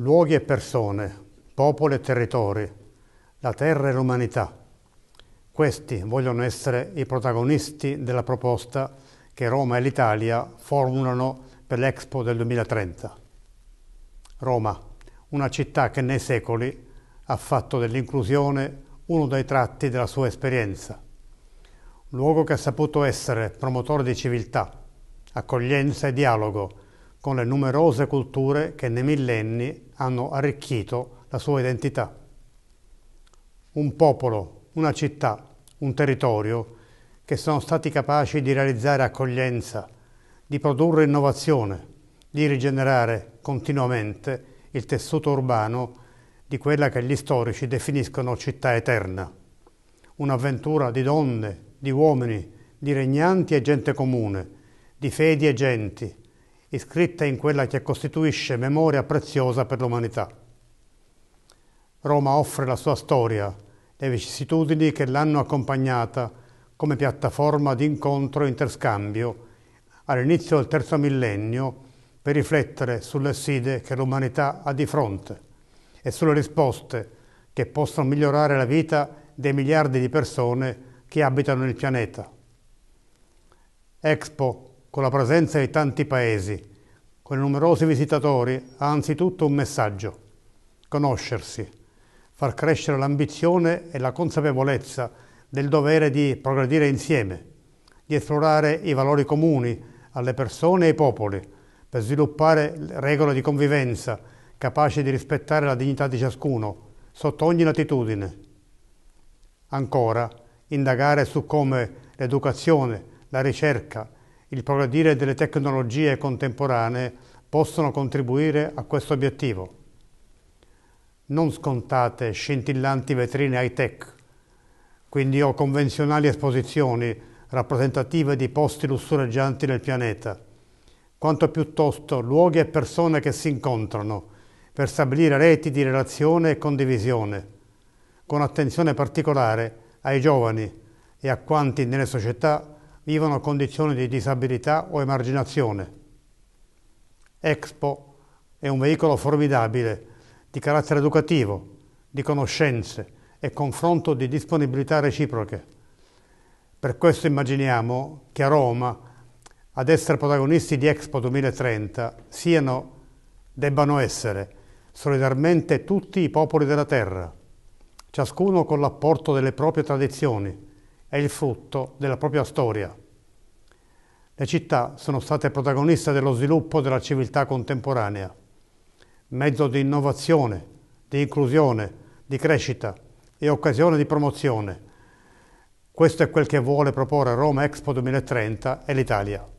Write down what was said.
luoghi e persone, popoli e territori, la terra e l'umanità. Questi vogliono essere i protagonisti della proposta che Roma e l'Italia formulano per l'Expo del 2030. Roma, una città che nei secoli ha fatto dell'inclusione uno dei tratti della sua esperienza. luogo che ha saputo essere promotore di civiltà, accoglienza e dialogo con le numerose culture che nei millenni hanno arricchito la sua identità. Un popolo, una città, un territorio che sono stati capaci di realizzare accoglienza, di produrre innovazione, di rigenerare continuamente il tessuto urbano di quella che gli storici definiscono città eterna. Un'avventura di donne, di uomini, di regnanti e gente comune, di fedi e genti, iscritta in quella che costituisce memoria preziosa per l'umanità. Roma offre la sua storia, le vicissitudini che l'hanno accompagnata come piattaforma di incontro e interscambio all'inizio del terzo millennio per riflettere sulle sfide che l'umanità ha di fronte e sulle risposte che possono migliorare la vita dei miliardi di persone che abitano il pianeta. Expo con la presenza di tanti paesi, con i numerosi visitatori, ha anzitutto un messaggio. Conoscersi, far crescere l'ambizione e la consapevolezza del dovere di progredire insieme, di esplorare i valori comuni alle persone e ai popoli, per sviluppare regole di convivenza capaci di rispettare la dignità di ciascuno, sotto ogni latitudine. Ancora, indagare su come l'educazione, la ricerca, il progredire delle tecnologie contemporanee possono contribuire a questo obiettivo. Non scontate scintillanti vetrine high-tech, quindi o convenzionali esposizioni rappresentative di posti lussureggianti nel pianeta, quanto piuttosto luoghi e persone che si incontrano per stabilire reti di relazione e condivisione, con attenzione particolare ai giovani e a quanti nelle società vivono condizioni di disabilità o emarginazione. Expo è un veicolo formidabile di carattere educativo, di conoscenze e confronto di disponibilità reciproche. Per questo immaginiamo che a Roma, ad essere protagonisti di Expo 2030, siano, debbano essere, solidarmente tutti i popoli della terra, ciascuno con l'apporto delle proprie tradizioni, è il frutto della propria storia. Le città sono state protagoniste dello sviluppo della civiltà contemporanea, mezzo di innovazione, di inclusione, di crescita e occasione di promozione. Questo è quel che vuole proporre Roma Expo 2030 e l'Italia.